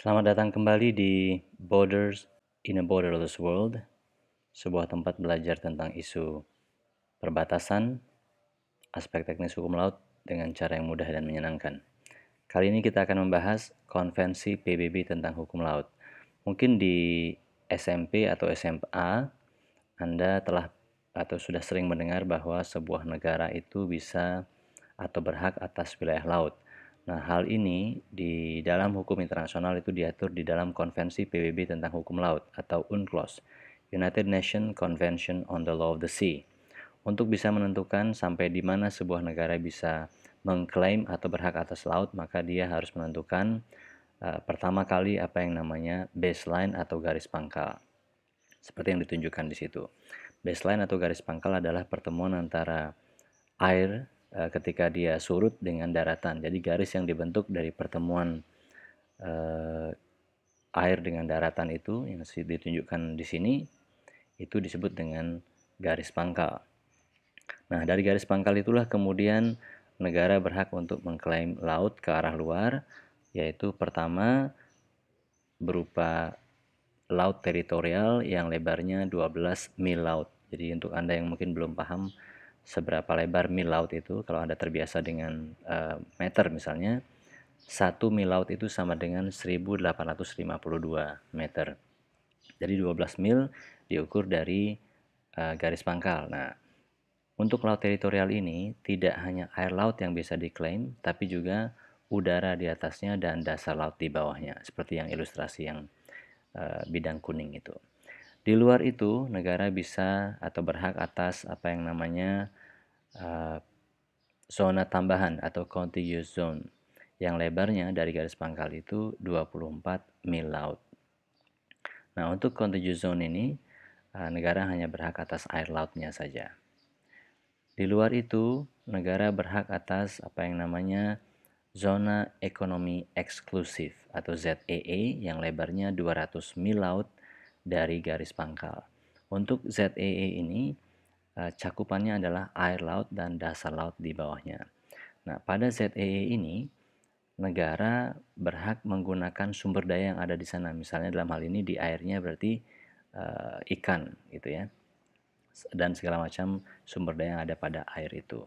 Selamat datang kembali di Borders in a Borderless World, sebuah tempat belajar tentang isu perbatasan, aspek teknis hukum laut dengan cara yang mudah dan menyenangkan. Kali ini kita akan membahas konvensi PBB tentang hukum laut. Mungkin di SMP atau SMA Anda telah atau sudah sering mendengar bahwa sebuah negara itu bisa atau berhak atas wilayah laut. Nah, hal ini di dalam hukum internasional itu diatur di dalam Konvensi PBB tentang Hukum Laut atau UNCLOS, United Nations Convention on the Law of the Sea, untuk bisa menentukan sampai di mana sebuah negara bisa mengklaim atau berhak atas laut, maka dia harus menentukan uh, pertama kali apa yang namanya baseline atau garis pangkal. Seperti yang ditunjukkan di situ. Baseline atau garis pangkal adalah pertemuan antara air Eh, ketika dia surut dengan daratan. Jadi garis yang dibentuk dari pertemuan eh, air dengan daratan itu yang ditunjukkan di sini itu disebut dengan garis pangkal. Nah, dari garis pangkal itulah kemudian negara berhak untuk mengklaim laut ke arah luar yaitu pertama berupa laut teritorial yang lebarnya 12 mil laut. Jadi untuk Anda yang mungkin belum paham seberapa lebar mil laut itu kalau Anda terbiasa dengan uh, meter misalnya satu mil laut itu sama dengan 1852 meter jadi 12 mil diukur dari uh, garis pangkal nah untuk laut teritorial ini tidak hanya air laut yang bisa diklaim tapi juga udara di atasnya dan dasar laut di bawahnya seperti yang ilustrasi yang uh, bidang kuning itu di luar itu, negara bisa atau berhak atas apa yang namanya uh, zona tambahan atau contiguous zone yang lebarnya dari garis pangkal itu 24 mil laut. Nah, untuk contiguous zone ini uh, negara hanya berhak atas air lautnya saja. Di luar itu, negara berhak atas apa yang namanya zona ekonomi eksklusif atau ZEE e yang lebarnya 200 mil laut dari garis pangkal. Untuk ZEE e ini eh, cakupannya adalah air laut dan dasar laut di bawahnya. Nah, pada ZEE e ini negara berhak menggunakan sumber daya yang ada di sana. Misalnya dalam hal ini di airnya berarti uh, ikan gitu ya. Dan segala macam sumber daya yang ada pada air itu.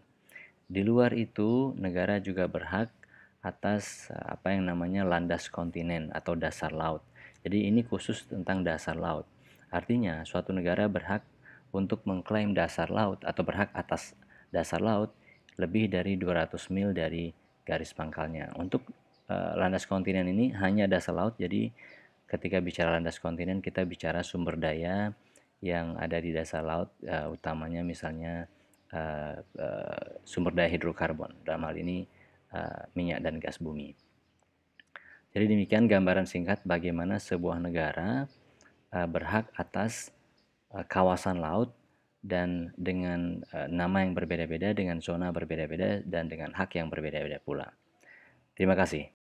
Di luar itu negara juga berhak atas eh, apa yang namanya landas kontinen atau dasar laut jadi ini khusus tentang dasar laut. Artinya suatu negara berhak untuk mengklaim dasar laut atau berhak atas dasar laut lebih dari 200 mil dari garis pangkalnya. Untuk uh, landas kontinen ini hanya dasar laut. Jadi ketika bicara landas kontinen kita bicara sumber daya yang ada di dasar laut uh, utamanya misalnya uh, uh, sumber daya hidrokarbon dalam hal ini uh, minyak dan gas bumi. Jadi demikian gambaran singkat bagaimana sebuah negara uh, berhak atas uh, kawasan laut dan dengan uh, nama yang berbeda-beda, dengan zona berbeda-beda, dan dengan hak yang berbeda-beda pula. Terima kasih.